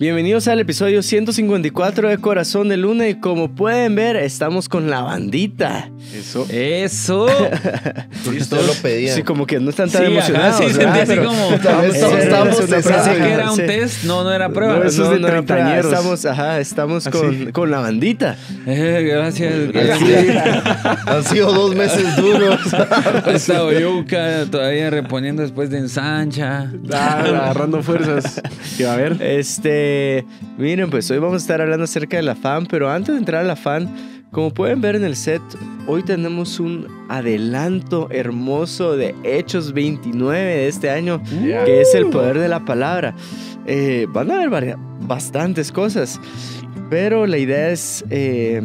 Bienvenidos al episodio 154 de Corazón de Luna y como pueden ver estamos con la bandita. Eso. Eso. Porque todos lo pedían. Sí, como que no están tan emocionados. Sí, sí, sentí así como Estamos pensé que era un test, no no era prueba. No, de Estamos, ajá, estamos con, con, la bandita. Eh, gracias. gracias. Han sido dos meses duros. He estado yuca todavía reponiendo después de ensancha. Ah, agarrando fuerzas. Que va a ver? Este miren, pues hoy vamos a estar hablando acerca de la FAN, pero antes de entrar a la FAN, como pueden ver en el set, hoy tenemos un adelanto hermoso de Hechos 29 de este año, que es el poder de la palabra. Eh, van a haber bastantes cosas, pero la idea es, eh,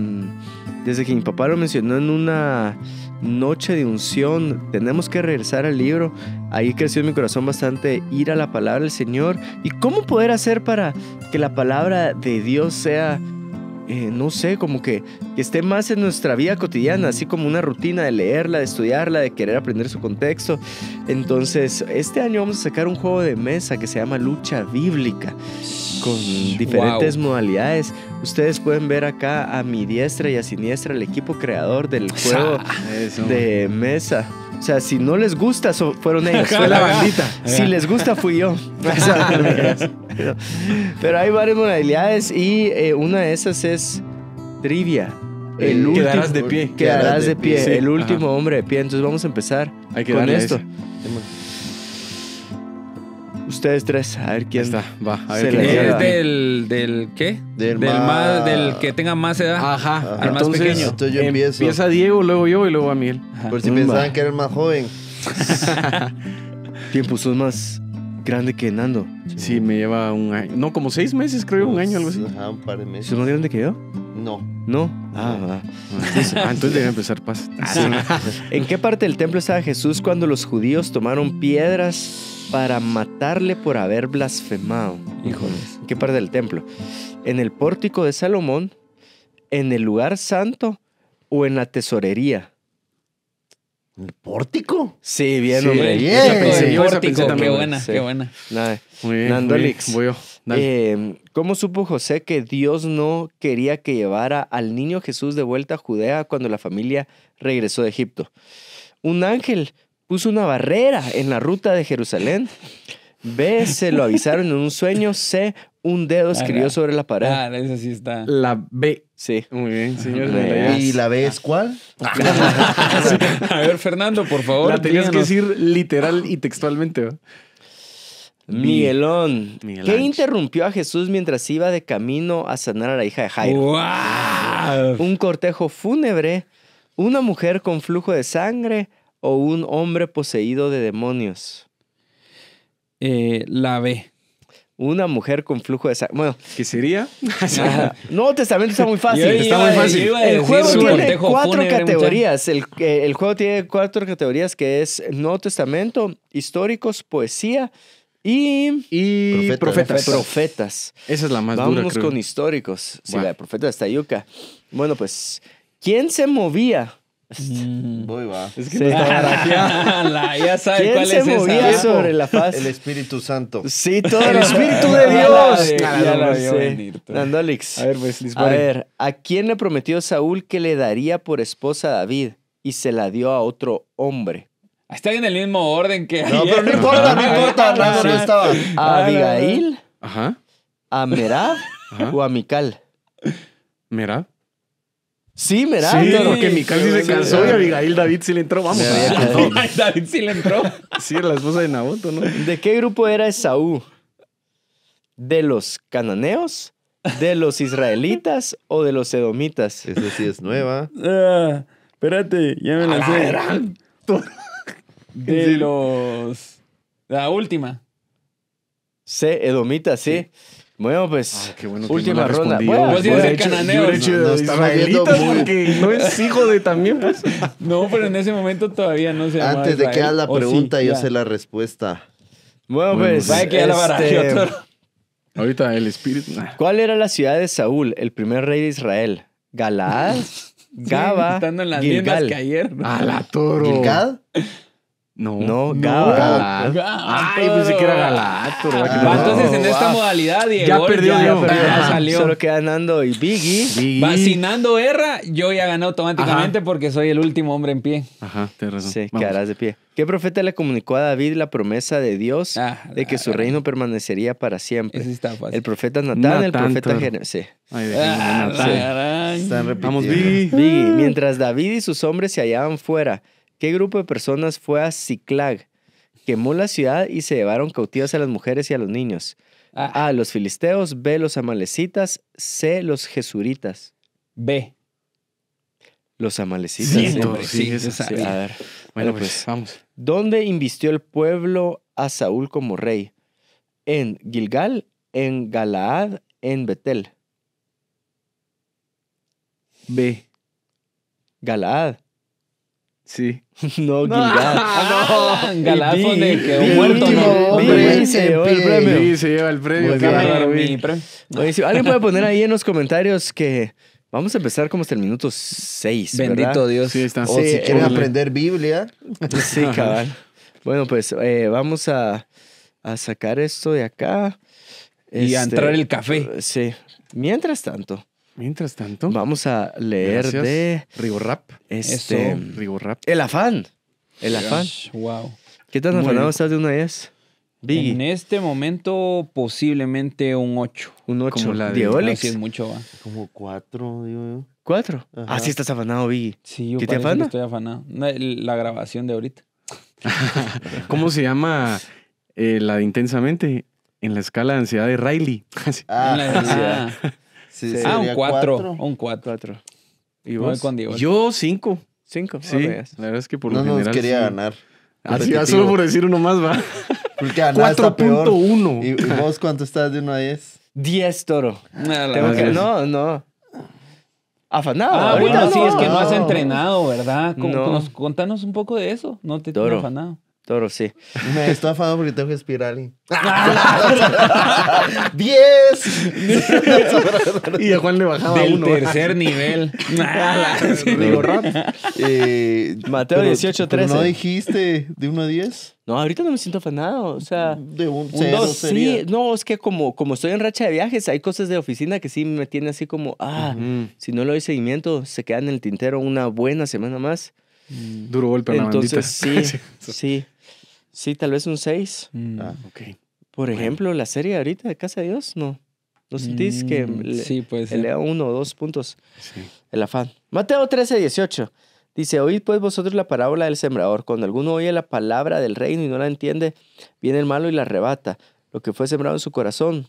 desde que mi papá lo mencionó en una noche de unción. Tenemos que regresar al libro. Ahí creció en mi corazón bastante ir a la palabra del Señor. ¿Y cómo poder hacer para que la palabra de Dios sea eh, no sé, como que, esté más en nuestra vida cotidiana, así como una rutina de leerla, de estudiarla, de querer aprender su contexto. Entonces, este año vamos a sacar un juego de mesa que se llama Lucha Bíblica, con diferentes modalidades. Ustedes pueden ver acá a mi diestra y a siniestra el equipo creador del juego de mesa. O sea, si no les gusta, fueron ellos, fue bandita. si les gusta, fui yo. pero, hay varias modalidades y eh, una de esas es trivia. El último, quedarás de pie. Quedarás, de pie. el último hombre de pie. Entonces vamos a empezar con esto. Ustedes tres, a ver quién está. Va, a es del, del qué? Del, más, del que tenga más edad. Ajá, más pequeño. Entonces yo em, empiezo. Empieza Diego, luego yo y luego a Miguel. Por si pensaban que era el más joven. ¿Quién puso más? grande que Nando. Sí, me lleva un año. No, como seis meses, creo, un año, algo así. un par de meses. ¿Es más grande que yo? No. ¿No? Ah, entonces, ah, empezar paz. ¿En qué parte del templo estaba Jesús cuando los judíos tomaron piedras para matarle por haber blasfemado? Híjoles. ¿En qué parte del templo? ¿En el pórtico de Salomón? ¿En el lugar santo? ¿O en la tesorería? ¿El pórtico? Sí, bien, hombre. Bien. pensé, qué buena, qué buena. muy bien, voy yo. Eh, ¿Cómo supo José que Dios no quería que llevara al niño Jesús de vuelta a Judea cuando la familia regresó de Egipto? Un ángel puso una barrera en la ruta de Jerusalén. B, se lo avisaron en un sueño. C, un dedo escribió sobre la pared. Ah, esa sí está. La B. Sí. Muy bien, señor. ¿Y la B es cuál? A ver, Fernando, por favor. La tenías que decir literal y textualmente. Miguelón. ¿Qué interrumpió a Jesús mientras iba de camino a sanar a la hija de Jairo? Un cortejo fúnebre, una mujer con flujo de sangre o un hombre poseído de demonios. Eh, la B. Una mujer con flujo de sangre. Bueno. ¿Qué sería? Nuevo testamento está muy fácil. está muy fácil. el juego tiene cuatro categorías. El, eh, el, juego tiene cuatro categorías que es no testamento, históricos, poesía y, profetas. Profetas. Esa es la más Vamos dura, con históricos. Sí, la de profetas de Yuca. Bueno, pues, ¿quién se movía Mm. Voy, va. Es que ya sabe cuál se es movía sobre la paz El Espíritu Santo. Sí, todo el Espíritu de Dios. Nada, A ver, pues, A ver, ¿a quién le prometió Saúl que le daría por esposa a David y se la dio a otro hombre? Está en el mismo orden que No, pero no importa, no importa. estaba. ¿A ah, Abigail? Ajá. ¿A Merab? ¿O a Mical? Merab. Sí, mira. Sí, porque mi casi se cansó y Abigail David sí le entró. Vamos, Abigail David sí le entró. sí, la esposa de Naboto, ¿no? ¿De qué grupo era Esaú? ¿De los cananeos? ¿De los israelitas o de los edomitas? Esa sí es nueva. Ah, espérate, ya me la sé. De los. La última. Sí, edomitas, sí. Bueno, pues, ah, qué bueno última ronda. Bueno, el pues, cananeo. No, no, pues. porque no es hijo de también, pues. No, pero en ese momento todavía no se Antes de que haga la pregunta, yo sé la respuesta. Bueno, pues. Este, Ahorita el espíritu. ¿Cuál era la ciudad de Saúl, el primer rey de Israel? ¿Galaad? ¿Gaba? estando en las Gilgal. que ayer. A la toro. No. No, No, Ay, pensé que era ah. entonces en esta modalidad, Ya perdió, ya, salió. Solo queda Nando y Biggie. Vacinando guerra, erra, yo ya gané automáticamente porque soy el último hombre en pie. Ajá, te razón. Sí, quedarás de pie. ¿Qué profeta le comunicó a David la promesa de Dios ah, de que su reino permanecería para siempre? está fácil. El profeta Natán, el profeta Jeremías. Sí. Ah, Vamos, Biggie. Mientras David y sus hombres se hallaban fuera ¿Qué grupo de personas fue a Ciclag? Quemó la ciudad y se llevaron cautivas a las mujeres y a los niños. Ah. A, los filisteos, B, los amalecitas, C, los jesuritas. B. Los amalecitas. sí, sí, sí, Bueno, pues, pues, vamos. ¿Dónde invistió el pueblo a Saúl como rey? ¿En Gilgal, en Galaad, en Betel? B. Galaad. Sí. No, no. Ah, no. Galafo de que un muerto no. Hombre, se el premio. Sí, se lleva el premio. Buenísimo. Alguien puede poner ahí en los comentarios que vamos a empezar como hasta el minuto 6. Bendito Dios. Sí, están. si quieren aprender Biblia. Sí, cabal. Bueno, pues eh, vamos a, a, sacar esto de acá. y a entrar este, el café. Sí. Mientras tanto. Mientras tanto, vamos a leer de rap Este, rap El afán. El afán. wow. ¿Qué tan afanado estás de una 10? Biggie. En este momento, posiblemente un 8. Un 8. Como la de, Olex. es mucho, Como 4, digo yo. ¿Cuatro? Ah, sí, estás afanado, Biggie. Sí, yo ¿Qué te estoy afanado. La, grabación de ahorita. ¿Cómo se llama eh, la de Intensamente? En la escala de ansiedad de Riley. ah, la ah, ansiedad. Sí, ah, un 4. Un 4. ¿Y vos? Yo 5. 5. la verdad es que por no lo general. No quería ganar. Así, ah, solo por decir uno más, va. Porque 4.1. ¿Y, vos cuánto estás de 1 a 10? 10, toro. Ah, no, no, no. Afanado. Ah, bueno, sí, es que no, has entrenado, ¿verdad? Con, contanos un poco de eso. No te tengo afanado. Toro, sí. Me estoy afanado porque tengo que espirar. Y... ¡Diez! y a Juan le bajaba Del tercer nivel. Digo, eh, Mateo 18, 13. ¿No dijiste de 1 a 10? No, ahorita no me siento afanado. O sea, de un, dos, Sí, no, es que como, como estoy en racha de viajes, hay cosas de oficina que sí me tiene así como, ah, si no le doy seguimiento, se queda en el tintero una buena semana más. Duro golpe a Entonces, Sí, sí. Sí, tal vez un 6. Mm. Ah, Por ejemplo, la serie ahorita de Casa de Dios, no. ¿No sentís que mm, le, uno o dos puntos sí. el afán? Mateo 13, 18. Dice, oíd pues vosotros la parábola del sembrador. Cuando alguno oye la palabra del reino y no la entiende, viene el malo y la arrebata. Lo que fue sembrado en su corazón,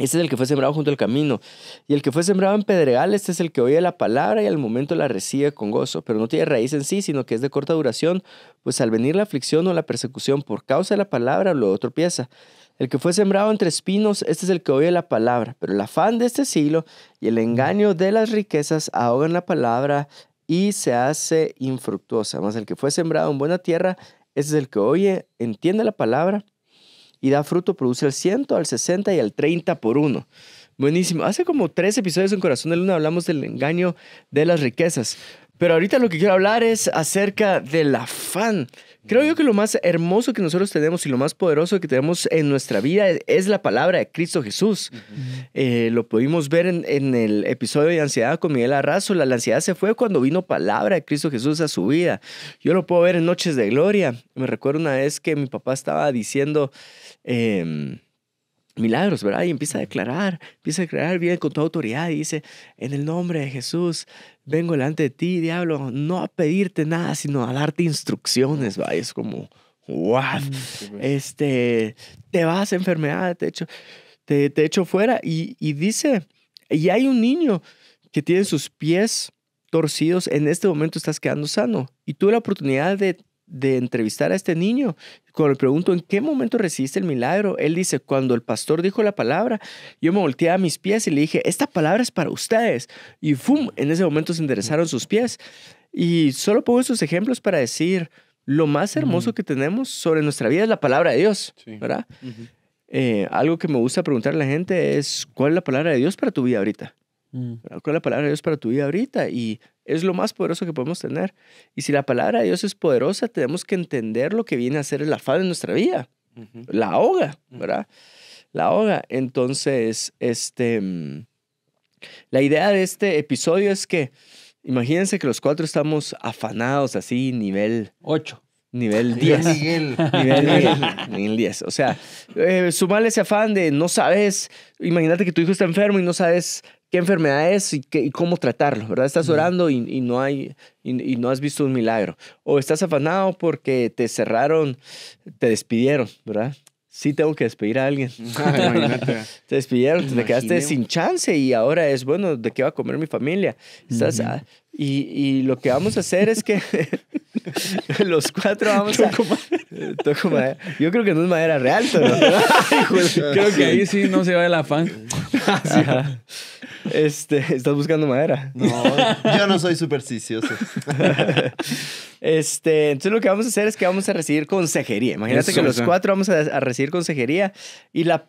este es el que fue sembrado junto al camino. Y el que fue sembrado en pedregal, este es el que oye la palabra y al momento la recibe con gozo, pero no tiene raíz en sí, sino que es de corta duración, pues al venir la aflicción o la persecución por causa de la palabra, lo tropieza. El que fue sembrado entre espinos, este es el que oye la palabra, pero el afán de este siglo y el engaño de las riquezas ahogan la palabra y se hace infructuosa. Más el que fue sembrado en buena tierra, este es el que oye, entiende la palabra y da fruto, produce al 100, al 60 y al 30 por uno. Buenísimo. Hace como tres episodios en Corazón de Luna hablamos del engaño de las riquezas. Pero ahorita lo que quiero hablar es acerca del afán. Creo yo que lo más hermoso que nosotros tenemos y lo más poderoso que tenemos en nuestra vida es la palabra de Cristo Jesús. Eh, lo pudimos ver en, el episodio de ansiedad con Miguel Arrazo. La, la, ansiedad se fue cuando vino palabra de Cristo Jesús a su vida. Yo lo puedo ver en Noches de Gloria. Me recuerdo una vez que mi papá estaba diciendo, Em, milagros, ¿verdad? Y empieza a declarar, empieza a declarar, bien con toda autoridad y dice, en el nombre de Jesús, vengo delante de ti, diablo, no a pedirte nada, sino a darte instrucciones, ¿va? es como, ¡Wow! Mm, este, te vas a enfermedad, te echo, te, te fuera. Y, y dice, y hay un niño que tiene sus pies torcidos, en este momento estás quedando sano. Y tuve la oportunidad de, de entrevistar a este niño cuando le pregunto en qué momento recibiste el milagro, él dice, cuando el pastor dijo la palabra, yo me volteé a mis pies y le dije, esta palabra es para ustedes. Y ¡fum! En ese momento se enderezaron sus pies. Y solo pongo estos ejemplos para decir, lo más hermoso que tenemos sobre nuestra vida es la palabra de Dios, ¿verdad? Eh, algo que me gusta preguntar a la gente es, ¿cuál es la palabra de Dios para tu vida ahorita? Mm. Ah, ¿Cuál es la palabra de Dios para tu vida ahorita? Y es lo más poderoso que podemos tener. Y si la palabra de Dios es poderosa, tenemos que entender lo que viene a ser el afán en nuestra vida. La ahoga, ¿verdad? La ahoga. Entonces, este, mm, la idea de este episodio es que, imagínense que los cuatro estamos afanados así, nivel... 8. Nivel 10. Nivel, 10. O sea, eh, sumarle ese afán de no sabes, imagínate que tu hijo está enfermo y no sabes qué enfermedad es y, cómo tratarlo, ¿verdad? Estás orando y, no hay, y, no has visto un milagro. O estás afanado porque te cerraron, te despidieron, ¿verdad? Sí tengo que despedir a alguien. Ah, te despidieron, te quedaste sin chance y ahora es, bueno, ¿de qué va a comer mi familia? Estás, y, y, lo que vamos a hacer es que los cuatro vamos a... Toco madera. Yo creo que no es madera real, creo que ahí sí no se va el afán. Este, ¿Estás buscando madera? No, yo no soy supersticioso. Este, entonces lo que vamos a hacer es que vamos a recibir consejería. Imagínate que los cuatro vamos a, a, recibir consejería y la,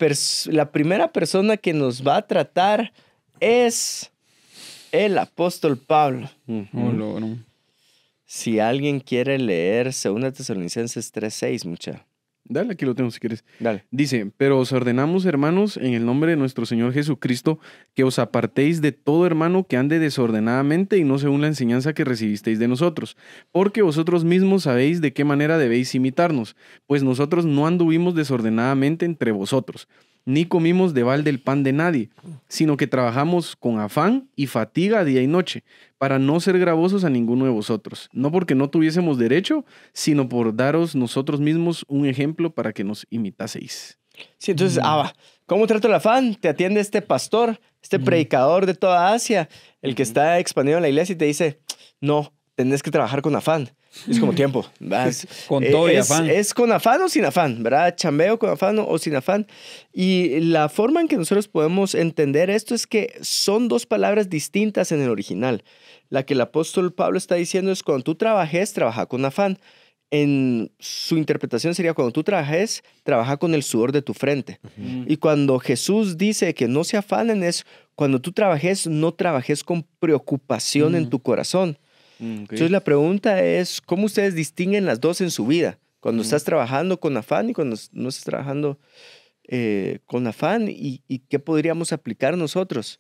la primera persona que nos va a tratar es el apóstol Pablo. Oh, si alguien quiere leer 2 Tesalonicenses 3.6, mucha. Dale, aquí lo tengo si quieres. Dale. Dice, pero os ordenamos, hermanos, en el nombre de nuestro Señor Jesucristo, que os apartéis de todo hermano que ande desordenadamente y no según la enseñanza que recibisteis de nosotros, porque vosotros mismos sabéis de qué manera debéis imitarnos, pues nosotros no anduvimos desordenadamente entre vosotros ni comimos de balde el pan de nadie, sino que trabajamos con afán y fatiga día y noche, para no ser gravosos a ninguno de vosotros, no porque no tuviésemos derecho, sino por daros nosotros mismos un ejemplo para que nos imitaseis. Sí, entonces, ah, ¿cómo trato el afán? Te atiende este pastor, este predicador de toda Asia, el que está está en la iglesia y te dice, no, tenés que trabajar con afán. Es como tiempo. Es, con eh, todo afán. Es, con afán o sin afán, ¿verdad? Chambeo con afán o sin afán. Y la forma en que nosotros podemos entender esto es que son dos palabras distintas en el original. La que el apóstol Pablo está diciendo es cuando tú trabajes, trabaja con afán. En su interpretación sería cuando tú trabajes, trabaja con el sudor de tu frente. Y cuando Jesús dice que no se afanen es cuando tú trabajes, no trabajes con preocupación en tu corazón Mm, Entonces la pregunta es, ¿cómo ustedes distinguen las dos en su vida? Cuando estás trabajando con afán y cuando no estás trabajando eh, con afán y, y, qué podríamos aplicar nosotros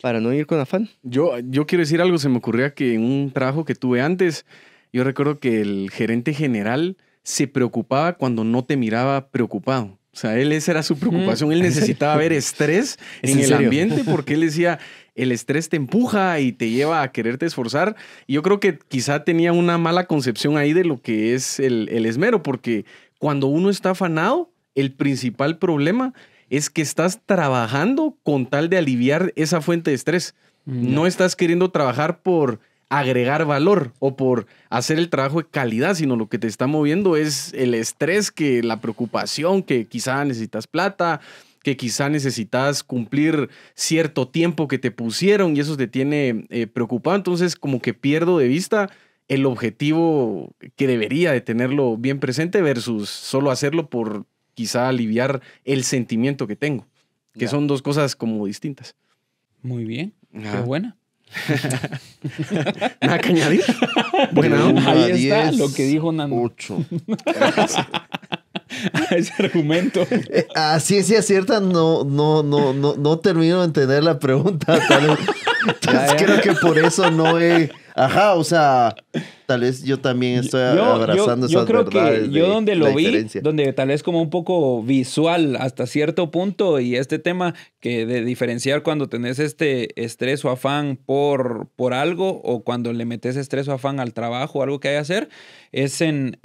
para no ir con afán. Yo, yo quiero decir algo, se me ocurría que en un trabajo que tuve antes, yo recuerdo que el gerente general se preocupaba cuando no te miraba preocupado. O sea, él esa era su preocupación. Él necesitaba ver estrés en, el ambiente porque él decía, el estrés te empuja y te lleva a quererte esforzar. Y yo creo que quizá tenía una mala concepción ahí de lo que es el, esmero, porque cuando uno está afanado, el principal problema es que estás trabajando con tal de aliviar esa fuente de estrés. Mm, no estás queriendo trabajar por agregar valor o por hacer el trabajo de calidad, sino lo que te está moviendo es el estrés, que la preocupación, que quizá necesitas plata, que quizá necesitas cumplir cierto tiempo que te pusieron y eso te tiene eh, preocupado. Entonces, como que pierdo de vista el objetivo que debería de tenerlo bien presente versus solo hacerlo por quizá aliviar el sentimiento que tengo, que son dos cosas como distintas. Muy bien, qué buena. ¿Nada que añadir? Bueno, ahí está lo que dijo Nando. Ocho. ese argumento. Eh, así ah, es, si acierta, no, no, no, no, no termino de entender la pregunta. creo que por eso no he Ajá, o sea, tal vez yo también estoy abrazando yo, yo creo Que yo donde lo vi, donde tal vez como un poco visual hasta cierto punto y este tema que de diferenciar cuando tenés este estrés o afán por, por algo o cuando le metes estrés o afán al trabajo o algo que hay que hacer, es en,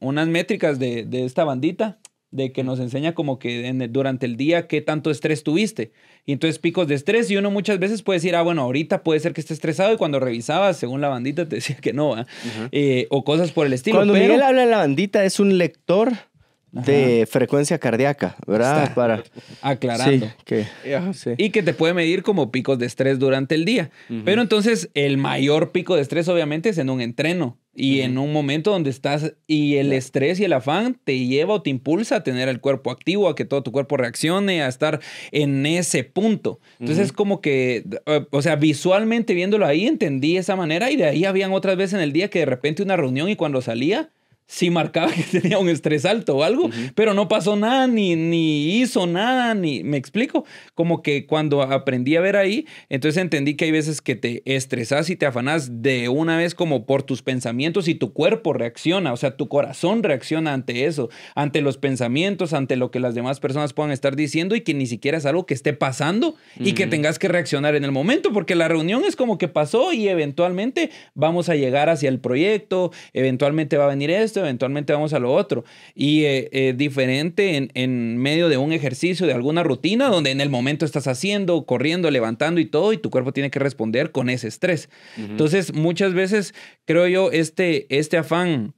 unas métricas de, de esta bandita de que nos enseña como que durante el día qué tanto estrés tuviste. Y entonces picos de estrés y uno muchas veces puede decir, ah, bueno, ahorita puede ser que esté estresado y cuando revisabas, según la bandita, te decía que no, eh, o cosas por el estilo. Cuando pero... habla de la bandita, es un lector de frecuencia cardíaca, ¿verdad? Para aclarando. Y que te puede medir como picos de estrés durante el día. Pero entonces el mayor pico de estrés obviamente es en un entreno. Y en un momento donde estás y el estrés y el afán te lleva o te impulsa a tener el cuerpo activo, a que todo tu cuerpo reaccione, a estar en ese punto. Entonces es como que, eh, o sea, visualmente viéndolo ahí, entendí esa manera y de ahí habían otras veces en el día que de repente una reunión y cuando salía, sí marcaba que tenía un estrés alto o algo, pero no pasó nada, ni, ni hizo nada, ni me explico. Como que cuando aprendí a ver ahí, entonces entendí que hay veces que te estresas y te afanas de una vez como por tus pensamientos y tu cuerpo reacciona, o sea, tu corazón reacciona ante eso, ante los pensamientos, ante lo que las demás personas puedan estar diciendo y que ni siquiera es algo que esté pasando y que tengas que reaccionar en el momento, porque la reunión es como que pasó y eventualmente vamos a llegar hacia el proyecto, eventualmente va a venir esto, eventualmente vamos a lo otro. Y eh, eh, diferente en, medio de un ejercicio, de alguna rutina, donde en el momento estás haciendo, corriendo, levantando y todo, y tu cuerpo tiene que responder con ese estrés. Entonces, muchas veces creo yo, este, este afán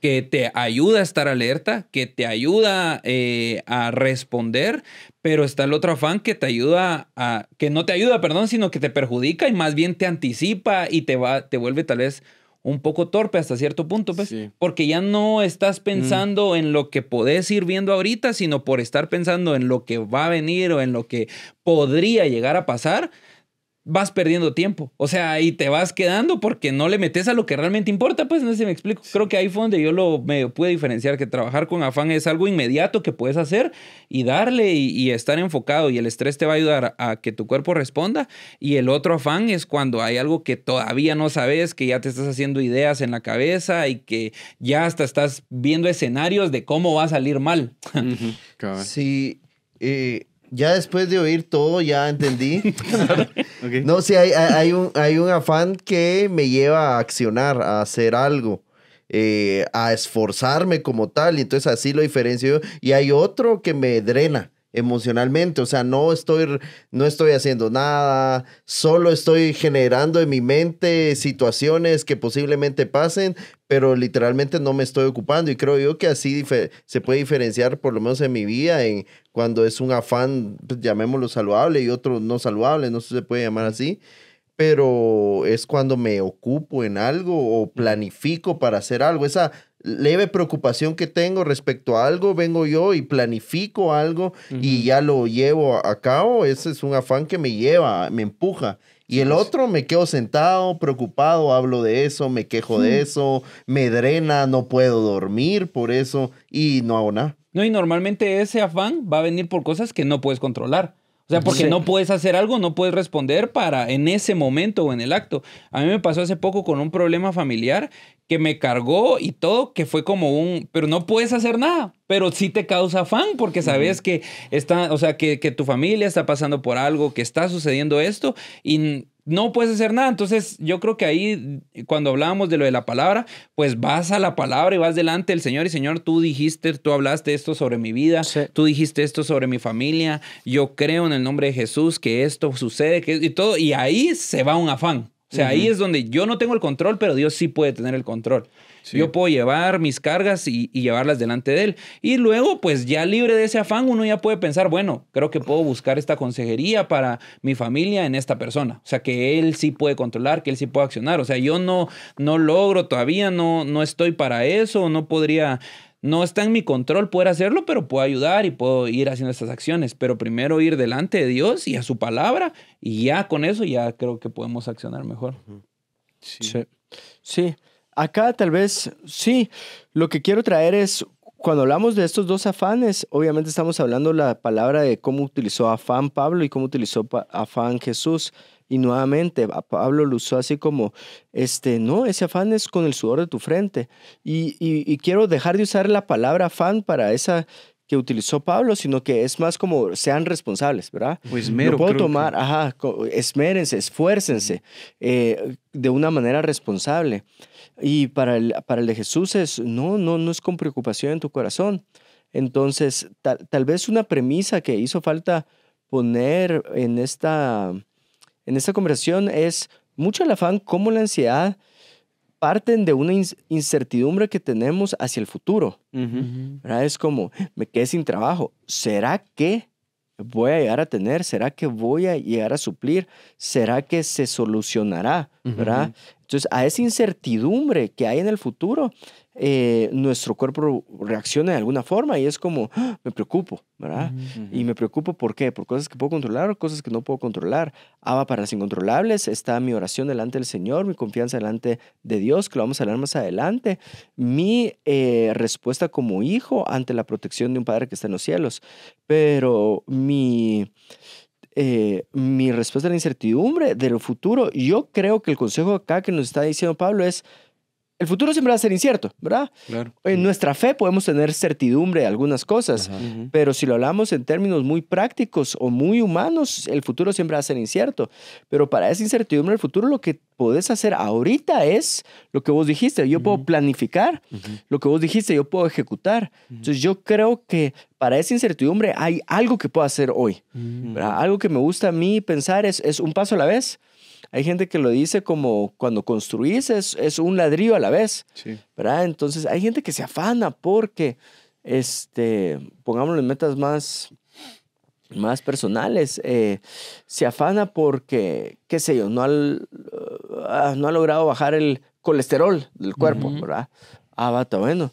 que te ayuda a estar alerta, que te ayuda eh, a responder, pero está el otro afán que te ayuda a, que no te ayuda, perdón, sino que te perjudica y más bien te anticipa y te va, te vuelve tal vez un poco torpe hasta cierto punto, pues, porque ya no estás pensando mm. en lo que podés ir viendo ahorita, sino por estar pensando en lo que va a venir o en lo que podría llegar a pasar, vas perdiendo tiempo. O sea, y te vas quedando porque no le metes a lo que realmente importa, pues no sé me explico. Creo que ahí fue donde yo lo medio pude diferenciar, que trabajar con afán es algo inmediato que puedes hacer y darle y, estar enfocado y el estrés te va a ayudar a que tu cuerpo responda. Y el otro afán es cuando hay algo que todavía no sabes, que ya te estás haciendo ideas en la cabeza y que ya hasta estás viendo escenarios de cómo va a salir mal. sí. Eh, ya después de oír todo, ya entendí. No, sí, hay, un, hay un afán que me lleva a accionar, a hacer algo. Eh, a esforzarme como tal. Y entonces así lo diferencio Y hay otro que me drena emocionalmente, o sea, no estoy, no estoy haciendo nada, solo estoy generando en mi mente situaciones que posiblemente pasen, pero literalmente no me estoy ocupando y creo yo que así se puede diferenciar por lo menos en mi vida en cuando es un afán, pues, llamémoslo saludable y otro no saludable, no se puede llamar así pero es cuando me ocupo en algo o planifico para hacer algo. Esa leve preocupación que tengo respecto a algo, vengo yo y planifico algo y ya lo llevo a cabo. Ese es un afán que me lleva, me empuja. Y el otro me quedo sentado, preocupado, hablo de eso, me quejo de mm. eso, me drena, no puedo dormir por eso y no hago nada. No, y normalmente ese afán va a venir por cosas que no puedes controlar. O sea, porque no puedes hacer algo, no puedes responder para en ese momento o en el acto. A mí me pasó hace poco con un problema familiar que me cargó y todo, que fue como un, pero no puedes hacer nada, pero sí te causa afán porque sabes que está, o sea, que, que tu familia está pasando por algo, que está sucediendo esto y no puedes hacer nada. Entonces, yo creo que ahí, cuando hablábamos de lo de la palabra, pues vas a la palabra y vas delante del Señor y Señor, tú dijiste, tú hablaste esto sobre mi vida, tú dijiste esto sobre mi familia, yo creo en el nombre de Jesús que esto sucede, que y todo, y ahí se va un afán. O sea, ahí es donde yo no tengo el control, pero Dios sí puede tener el control. Yo puedo llevar mis cargas y, llevarlas delante de él. Y luego, pues ya libre de ese afán, uno ya puede pensar, bueno, creo que puedo buscar esta consejería para mi familia en esta persona. O sea, que él sí puede controlar, que él sí puede accionar. O sea, yo no, no logro todavía, no, no estoy para eso, no podría no está en mi control poder hacerlo, pero puedo ayudar y puedo ir haciendo estas acciones. Pero primero ir delante de Dios y a su palabra, y ya con eso ya creo que podemos accionar mejor. Sí. sí. Acá tal vez sí, lo que quiero traer es, cuando hablamos de estos dos afanes, obviamente estamos hablando la palabra de cómo utilizó afán Pablo y cómo utilizó afán Jesús. Y nuevamente, Pablo lo usó así como, este, no, ese afán es con el sudor de tu frente. Y, quiero dejar de usar la palabra afán para esa que utilizó Pablo, sino que es más como sean responsables, ¿verdad? Pues mero, no puedo tomar, ajá, esmérense, esfuércense eh, de una manera responsable. Y para el, para el de Jesús es, no, no, no es con preocupación en tu corazón. Entonces, tal, vez una premisa que hizo falta poner en esta, en esta conversación es mucho el afán como la ansiedad parten de una incertidumbre que tenemos hacia el futuro. Es como, me quedé sin trabajo. ¿Será que voy a llegar a tener? ¿Será que voy a llegar a suplir? ¿Será que se solucionará? Entonces, a esa incertidumbre que hay en el futuro, eh, nuestro cuerpo reacciona de alguna forma y es como, ah, me preocupo, ¿verdad? Y me preocupo por qué? Por cosas que puedo controlar o cosas que no puedo controlar. Aba para las incontrolables, está mi oración delante del Señor, mi confianza delante de Dios, que lo vamos a hablar más adelante. Mi eh, respuesta como hijo ante la protección de un Padre que está en los cielos. Pero mi... Eh, mi respuesta a la incertidumbre del futuro, yo creo que el consejo acá que nos está diciendo Pablo es, el futuro siempre va a ser incierto, ¿verdad? En nuestra fe podemos tener certidumbre de algunas cosas, pero si lo hablamos en términos muy prácticos o muy humanos, el futuro siempre va a ser incierto. Pero para esa incertidumbre del futuro, lo que podés hacer ahorita es lo que vos dijiste. Yo puedo planificar, lo que vos dijiste, yo puedo ejecutar. Entonces, yo creo que para esa incertidumbre hay algo que puedo hacer hoy. Mm. Algo que me gusta a mí pensar es, un paso a la vez. Hay gente que lo dice como cuando construís es, un ladrillo a la vez. ¿verdad? Entonces hay gente que se afana porque, este, pongámoslo en metas más, más personales, eh, se afana porque, qué sé yo, no, ah, no ha logrado bajar el colesterol del cuerpo, ¿verdad? Ah, bueno,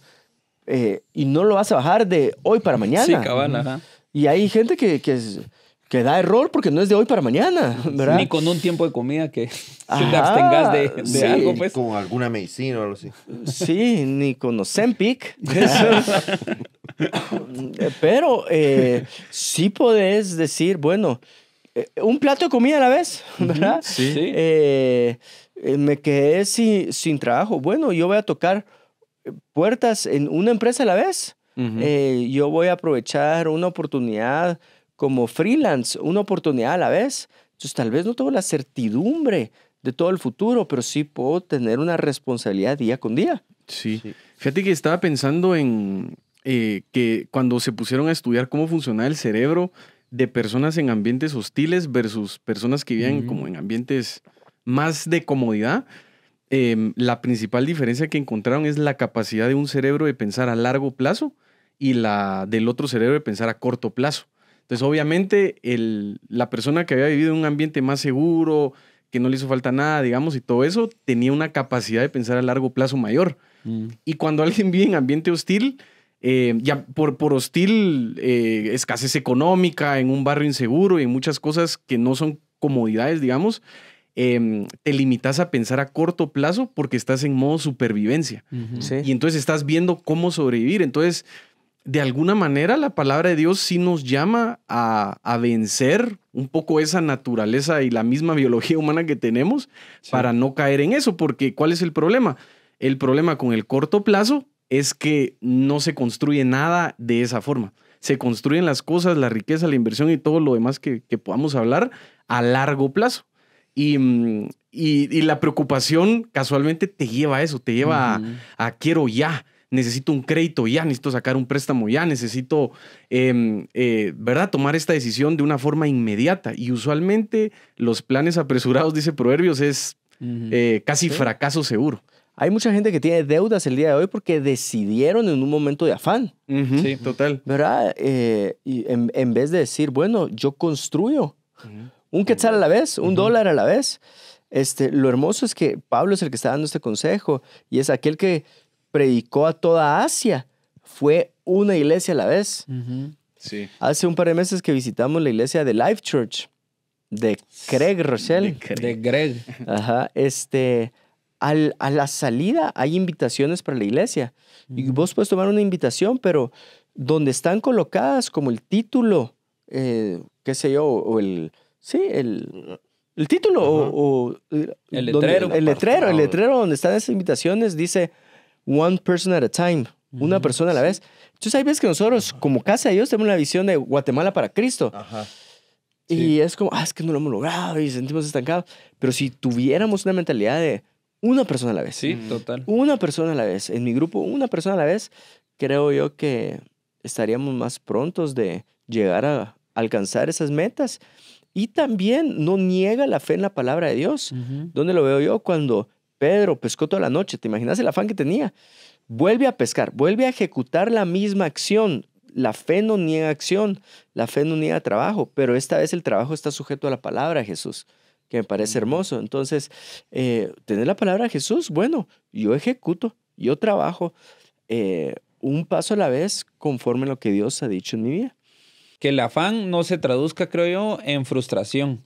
eh, y no lo vas a bajar de hoy para mañana. Sí, cabana. Y hay gente que, que, da error porque no es de hoy para mañana, ¿verdad? Ni con un tiempo de comida que tengas abstengas de, algo, pues. Con alguna medicina o algo así. Sí, ni con sempic Pero eh, sí podés decir, bueno, eh, un plato de comida a la vez, ¿verdad? Sí. me quedé sin trabajo. Bueno, yo voy a tocar puertas en una empresa a la vez. Eh, yo voy a aprovechar una oportunidad como freelance, una oportunidad a la vez. Entonces tal vez no tengo la certidumbre de todo el futuro, pero sí puedo tener una responsabilidad día con día. Sí. Fíjate que estaba pensando en eh, que cuando se pusieron a estudiar cómo funcionaba el cerebro de personas en ambientes hostiles versus personas que vivían como en ambientes más de comodidad, Em, la principal diferencia que encontraron es la capacidad de un cerebro de pensar a largo plazo y la del otro cerebro de pensar a corto plazo. Entonces, obviamente, el, la persona que había vivido en un ambiente más seguro, que no le hizo falta nada, digamos, y todo eso, tenía una capacidad de pensar a largo plazo mayor. Mm. Y cuando alguien vive en ambiente hostil, em, ya por, por hostil, eh, escasez económica, en un barrio inseguro y muchas cosas que no son comodidades, digamos, Em, te limitas a pensar a corto plazo porque estás en modo supervivencia. Y entonces estás viendo cómo sobrevivir. Entonces, de alguna manera, la palabra de Dios sí nos llama a, vencer un poco esa naturaleza y la misma biología humana que tenemos para no caer en eso. Porque, ¿cuál es el problema? El problema con el corto plazo es que no se construye nada de esa forma. Se construyen las cosas, la riqueza, la inversión y todo lo demás que podamos hablar a largo plazo. Mm, y, y, la preocupación casualmente te lleva a eso, te lleva a, quiero ya, necesito un crédito ya, necesito sacar un préstamo ya, necesito, em, eh, ¿verdad?, tomar esta decisión de una forma inmediata. Y usualmente los planes apresurados, dice Proverbios, es eh, casi fracaso seguro. Hay mucha gente que tiene deudas el día de hoy porque decidieron en un momento de afán. Sí, total. ¿Verdad? Eh, y en, en, vez de decir, bueno, yo construyo. Un quetzal a la vez, un dólar a la vez. Este, lo hermoso es que Pablo es el que está dando este consejo y es aquel que predicó a toda Asia. Fue una iglesia a la vez. sí. Hace un par de meses que visitamos la iglesia de Life Church de Craig Rochelle. De Craig. Greg. Ajá. Este, al, a la salida hay invitaciones para la iglesia. Y vos puedes tomar una invitación, pero donde están colocadas como el título, eh, qué sé yo, o el, Sí, el, el título o, el letrero. el letrero, el ah, letrero donde están esas invitaciones dice one person at a time, una persona a la vez. Entonces hay veces que nosotros como casa de Dios tenemos una visión de Guatemala para Cristo. Y es como, ah, es que no lo hemos logrado y sentimos estancados. Pero si tuviéramos una mentalidad de una persona a la vez. Sí, mm. total. Una persona a la vez. En mi grupo, una persona a la vez, creo yo que estaríamos más prontos de llegar a alcanzar esas metas y también no niega la fe en la palabra de Dios. ¿Dónde lo veo yo? Cuando Pedro pescó toda la noche, ¿te imaginas el afán que tenía? Vuelve a pescar, vuelve a ejecutar la misma acción. La fe no niega acción, la fe no niega trabajo, pero esta vez el trabajo está sujeto a la palabra de Jesús que me parece hermoso. Entonces, eh, tener la palabra de Jesús, bueno, yo ejecuto, yo trabajo eh, un paso a la vez conforme a lo que Dios ha dicho en mi vida que el afán no se traduzca, creo yo, en frustración,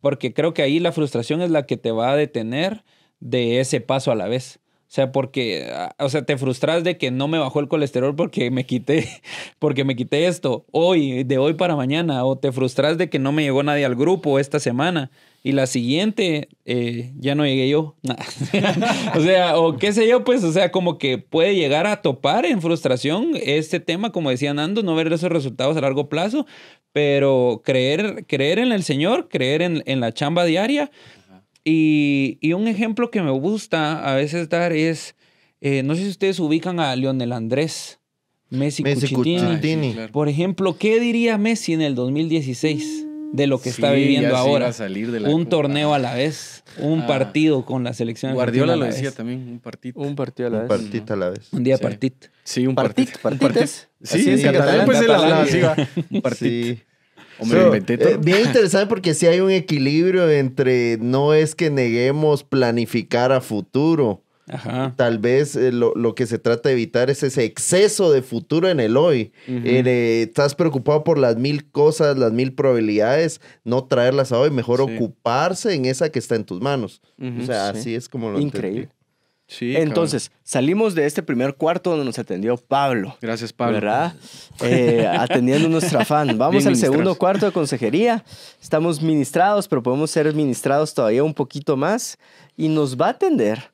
porque creo que ahí la frustración es la que te va a detener de ese paso a la vez. O sea, porque, ah, o sea, te frustras de que no me bajó el colesterol porque me quité, porque me quité esto hoy, de hoy para mañana, o te frustras de que no me llegó nadie al grupo esta semana y la siguiente eh, ya no llegué yo. o sea, o qué sé yo, pues, o sea, como que puede llegar a topar en frustración este tema, como decía Nando, no ver esos resultados a largo plazo, pero creer, creer en el Señor, creer en, en la chamba diaria y, un ejemplo que me gusta a veces dar es, eh, no sé si ustedes ubican a Lionel Andrés, Messi, Coutinho ah, Por ejemplo, ¿qué diría Messi en el 2016 de lo que está viviendo ahora? un torneo a la vez, un ah. partido con la selección. Guardiola lo decía también, un partido. Un partido a la vez. Un partido a la vez. Un día partit. partido. Sí, un partido. Partit. Partit. Sí, Un partido. Eh, bien interesante porque sí hay un equilibrio entre no es que neguemos planificar a futuro. Tal vez eh, lo, que se trata de evitar es ese exceso de futuro en el hoy. Eh, estás preocupado por las mil cosas, las mil probabilidades, no traerlas a hoy, mejor ocuparse en esa que está en tus manos. o sea, así es como lo Increíble. Entonces, salimos de este primer cuarto donde nos atendió Pablo. Gracias, Pablo. ¿Verdad? Eh, atendiendo nuestro afán. Vamos al segundo cuarto de consejería. Estamos ministrados, pero podemos ser ministrados todavía un poquito más. Y nos va a atender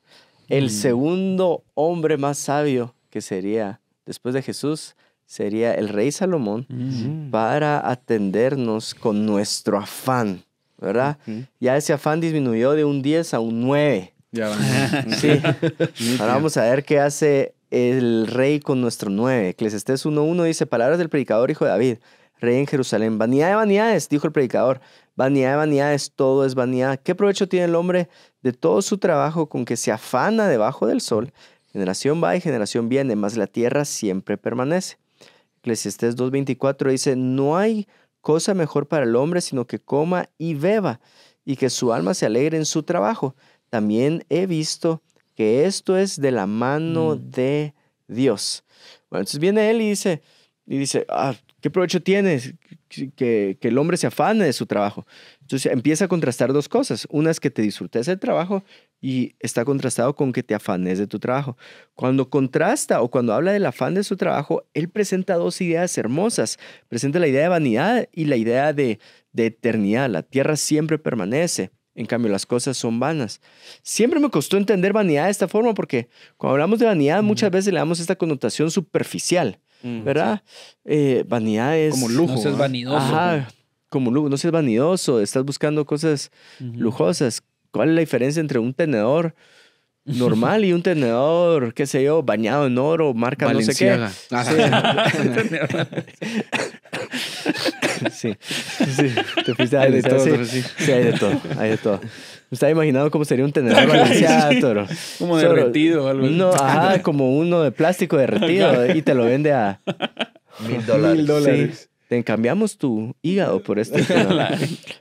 el mm. segundo hombre más sabio que sería, después de Jesús, sería el rey Salomón, mm. Mm. para atendernos con nuestro afán. ¿Verdad? Ya ese afán disminuyó de un 10 a un 9. Ahora vamos a ver qué hace el rey con nuestro 9. Eclesiastes 1.1 dice, palabras del predicador hijo de David, rey en Jerusalén. Vanidad de vanidades, dijo el predicador. Vanidad de vanidades, todo es vanidad. ¿Qué provecho tiene el hombre de todo su trabajo con que se afana debajo del sol? Generación va y generación viene, mas la tierra siempre permanece. Eclesiastés 2.24 dice, no hay cosa mejor para el hombre sino que coma y beba y que su alma se alegre en su trabajo también he visto que esto es de la mano mm. de Dios. Bueno, entonces viene él y dice, y dice ah, ¿qué provecho tienes que, que el hombre se afane de su trabajo? Entonces empieza a contrastar dos cosas. Una es que te disfrutes del trabajo y está contrastado con que te afanes de tu trabajo. Cuando contrasta o cuando habla del afán de su trabajo, él presenta dos ideas hermosas. Presenta la idea de vanidad y la idea de, de eternidad. La tierra siempre permanece. En cambio, las cosas son vanas. Siempre me costó entender vanidad de esta forma porque cuando hablamos de vanidad muchas veces le damos esta connotación superficial, ¿verdad? Eh, vanidad es... Como lujo. No seas vanidoso. Ajá, como lujo, no seas vanidoso, estás buscando cosas lujosas. ¿Cuál es la diferencia entre un tenedor normal y un tenedor, qué sé yo, bañado en oro, marca no sé qué? sí, sí, te de todo, sí. de todo, Me estaba imaginando cómo sería un tenedor balanceado, Como derretido o algo No, como uno de plástico derretido y te lo vende a... Mil dólares. Mil te cambiamos tu hígado por esto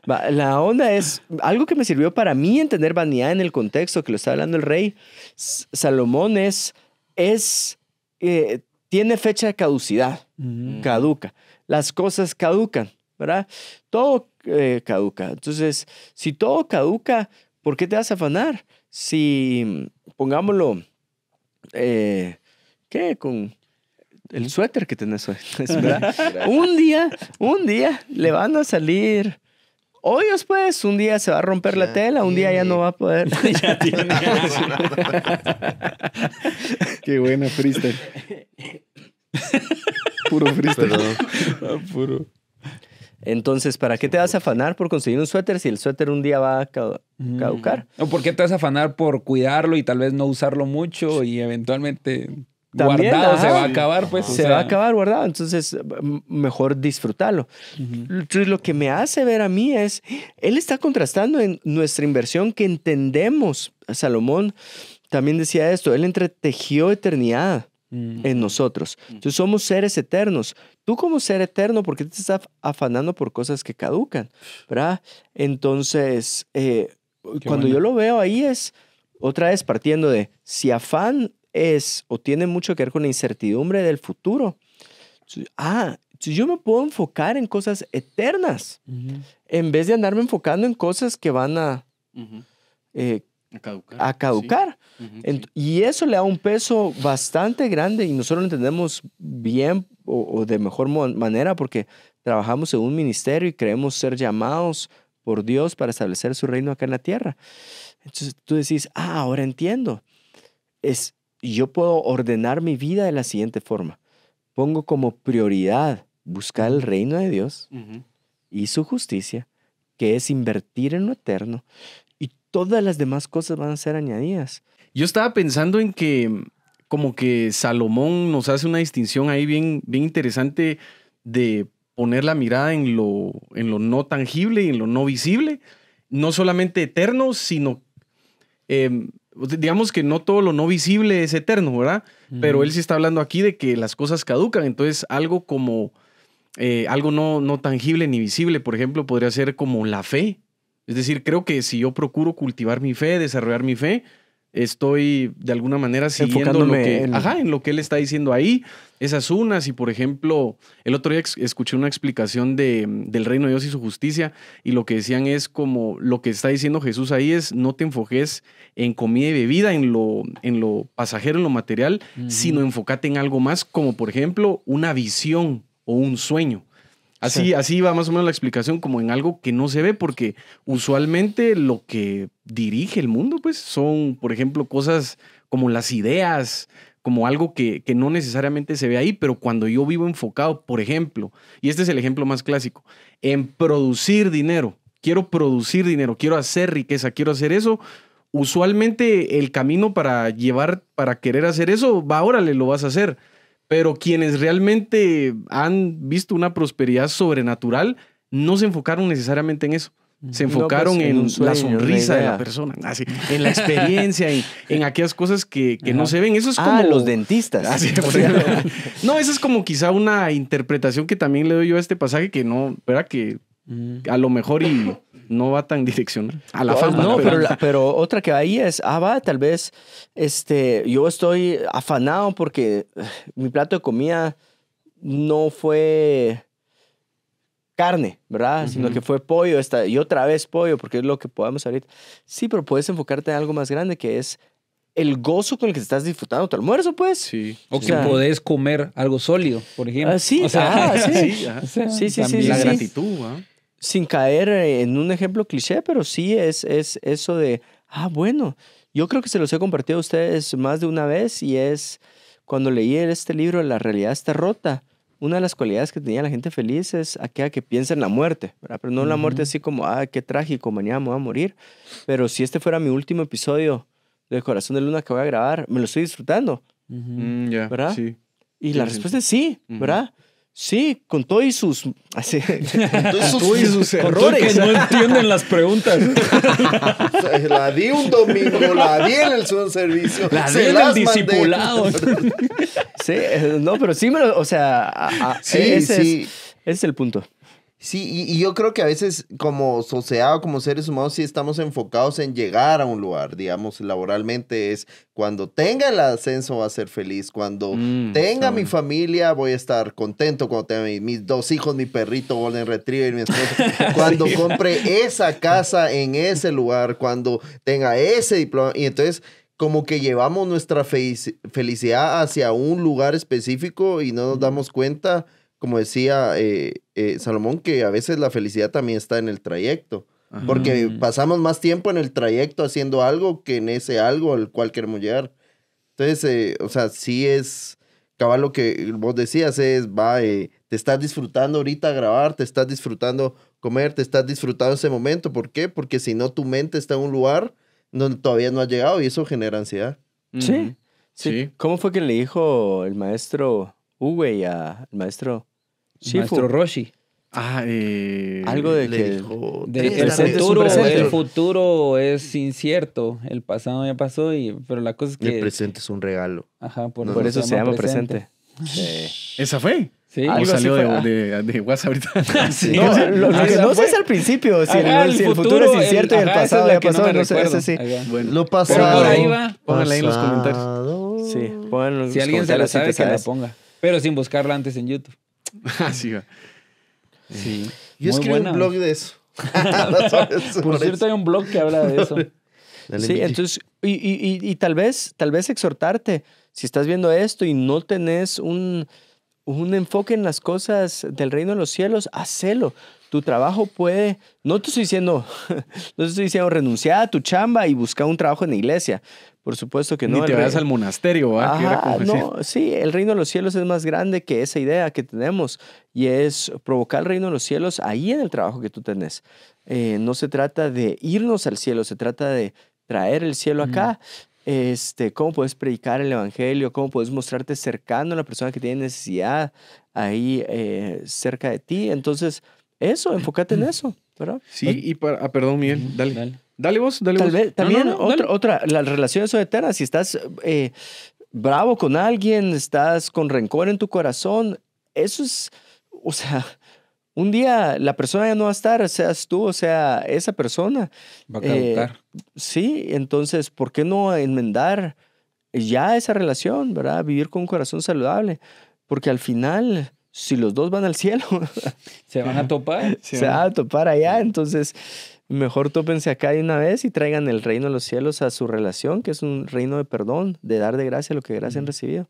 la, onda es algo que me sirvió para mí en tener vanidad en el contexto que lo está hablando el rey. Salomón es, es eh, tiene fecha de caducidad, mm. caduca las cosas caducan, ¿verdad? Todo eh, caduca. Entonces, si todo caduca, ¿por qué te vas a afanar? Si, pongámoslo, eh, ¿qué? Con el suéter que tenés ¿verdad? un día, un día le van a salir hoyos, pues. Un día se va a romper la tela, un día ya no va a poder. ya Qué buena freestyle. Puro freestyle. Ah, puro. Entonces, ¿para qué te vas a afanar por conseguir un suéter si el suéter un día va a mm. caducar? ¿O por qué te vas a afanar por cuidarlo y tal vez no usarlo mucho y eventualmente guardado se va a acabar? Pues, se va a acabar guardado, entonces mejor disfrutarlo. lo que me hace ver a mí es, él está contrastando en nuestra inversión que entendemos. Salomón también decía esto, él entretejió eternidad en nosotros. Entonces somos seres eternos. Tú como ser eterno, ¿por qué te estás afanando por cosas que caducan? ¿Verdad? Entonces, eh, cuando yo lo veo ahí es, otra vez partiendo de, si afán es o tiene mucho que ver con la incertidumbre del futuro, ah, si yo me puedo enfocar en cosas eternas, en vez de andarme enfocando en cosas que van a, a caducar. Y eso le da un peso bastante grande y nosotros lo entendemos bien o, de mejor manera porque trabajamos en un ministerio y creemos ser llamados por Dios para establecer su reino acá en la tierra. Entonces tú decís, ah, ahora entiendo. Es, yo puedo ordenar mi vida de la siguiente forma. Pongo como prioridad buscar el reino de Dios y su justicia, que es invertir en lo eterno todas las demás cosas van a ser añadidas. Yo estaba pensando en que como que Salomón nos hace una distinción ahí bien, bien interesante de poner la mirada en lo, en lo no tangible y en lo no visible, no solamente eterno, sino, em, digamos que no todo lo no visible es eterno, ¿verdad? Pero él sí está hablando aquí de que las cosas caducan, entonces algo como, eh, algo no, no tangible ni visible, por ejemplo, podría ser como la fe, es decir, creo que si yo procuro cultivar mi fe, desarrollar mi fe, estoy de alguna manera siguiendo lo que, en... lo que él está diciendo ahí. Esas unas, y por ejemplo, el otro día escuché una explicación del reino de Dios y su justicia, y lo que decían es como lo que está diciendo Jesús ahí es no te enfoques en comida y bebida, en lo, en lo pasajero, en lo material, sino enfócate en algo más, como por ejemplo una visión o un sueño. Así, va más o menos la explicación, como en algo que no se ve, porque usualmente lo que dirige el mundo, pues, son, por ejemplo, cosas como las ideas, como algo que, que, no necesariamente se ve ahí, pero cuando yo vivo enfocado, por ejemplo, y este es el ejemplo más clásico, en producir dinero, quiero producir dinero, quiero hacer riqueza, quiero hacer eso, usualmente el camino para llevar, para querer hacer eso, va, órale, lo vas a hacer pero quienes realmente han visto una prosperidad sobrenatural no se enfocaron necesariamente en eso. Mm. Se pues, enfocaron en, la sonrisa de la persona, así, ah, en la experiencia, en, aquellas cosas que, no se ven. Eso es ah, como. los dentistas. Ah, no, eso es como quizá una interpretación que también le doy yo a este pasaje que no, ¿verdad? Que a lo mejor y no va tan direccional. A la fama. No, pero, otra que ahí es, ah, va, tal vez este, yo estoy afanado porque eh, mi plato de comida no fue carne, ¿verdad? Sino que fue pollo, y otra vez pollo, porque es lo que podemos ahorita. Sí, pero puedes enfocarte en algo más grande que es el gozo con el que estás disfrutando tu almuerzo, pues. Sí. O, que podés comer algo sólido, por ah, ejemplo. sí, ah, sí, sí, sí, sí, La gratitud, ¿ah? sin caer en un ejemplo cliché, pero sí es, es eso de, ah, bueno, yo creo que se los he compartido a ustedes más de una vez y es cuando leí este libro, La realidad está rota. Una de las cualidades que tenía la gente feliz es aquella que piensa en la muerte, ¿verdad? pero no en la muerte así como, ah, qué trágico, mañana me voy a morir. Pero si este fuera mi último episodio de Corazón de Luna que voy a grabar, me lo estoy disfrutando. Mm, ¿Verdad? Sí. Y la respuesta es sí, ¿verdad? Sí, con todo y sus. Así, con todo y sus, errores. que no entienden las preguntas. la di un domingo, la di en el servicio. La di en el discipulado. sí, eh, no, pero sí me lo. O sea, sí, sí. ese es el punto. Sí, y, yo creo que a veces como sociedad como seres humanos sí estamos enfocados en llegar a un lugar, digamos, laboralmente es cuando tenga el ascenso va a ser feliz, cuando mm, tenga mi familia voy a estar contento, cuando tenga mis, dos hijos, mi perrito Golden Retriever, mi cuando compre esa casa en ese lugar, cuando tenga ese diploma, y entonces como que llevamos nuestra felicidad hacia un lugar específico y no nos damos cuenta como decía eh, eh, Salomón, que a veces la felicidad también está en el trayecto. Porque mm. pasamos más tiempo en el trayecto haciendo algo que en ese algo al cual queremos llegar. Entonces, eh, o sea, sí es, cabal, lo que vos decías es, va, te estás disfrutando ahorita grabar, te estás disfrutando comer, te estás disfrutando ese momento. ¿Por qué? Porque si no, tu mente está en un lugar donde todavía no ha llegado y eso genera ansiedad. Sí. Sí. ¿Cómo fue que le dijo el maestro Uwe el maestro Sí, Maestro Roshi. Ah, eh, Algo de que el, futuro, es incierto, el pasado ya pasó, pero la cosa es que... El presente es un regalo. Ajá, por, eso, se, llama presente. ¿Esa fue? Sí. Algo salió de, WhatsApp no, lo, no sé es al principio, si, el, futuro, es incierto y el pasado ya pasó, no, no sé, ese lo pasado. Pónganla ahí en los comentarios. Sí, Si alguien se la sabe, que la ponga. Pero sin buscarla antes en YouTube. Así Yo escribí un blog de eso. Por cierto, hay un blog que habla de eso. y, tal vez, tal vez exhortarte, si estás viendo esto y no tenés un, un enfoque en las cosas del reino de los cielos, hacelo. Tu trabajo puede, no te estoy diciendo, no te estoy diciendo renunciar a tu chamba y buscar un trabajo en la iglesia, por supuesto que no. Ni te vayas al monasterio, ¿ah? no, sí, el reino de los cielos es más grande que esa idea que tenemos y es provocar el reino de los cielos ahí en el trabajo que tú tenés. Eh, no se trata de irnos al cielo, se trata de traer el cielo acá. Este, cómo puedes predicar el evangelio, cómo puedes mostrarte cercano a la persona que tiene necesidad ahí eh, cerca de ti. Entonces, eso, enfócate en eso, ¿verdad? Sí, y ah, perdón, Miguel, dale. dale. Dale vos, dale vos. también otra, otra, las relaciones eternas. si estás eh, bravo con alguien, estás con rencor en tu corazón, eso es, o sea, un día la persona ya no va a estar, seas tú, o sea, esa persona. Va a caducar. Eh, sí, entonces, ¿por qué no enmendar ya esa relación, verdad? Vivir con un corazón saludable, porque al final si los dos van al cielo, se van a topar. Se van a topar allá. Entonces, Mejor tópense acá de una vez y traigan el reino de los cielos a su relación, que es un reino de perdón, de dar de gracia lo que gracia han recibido.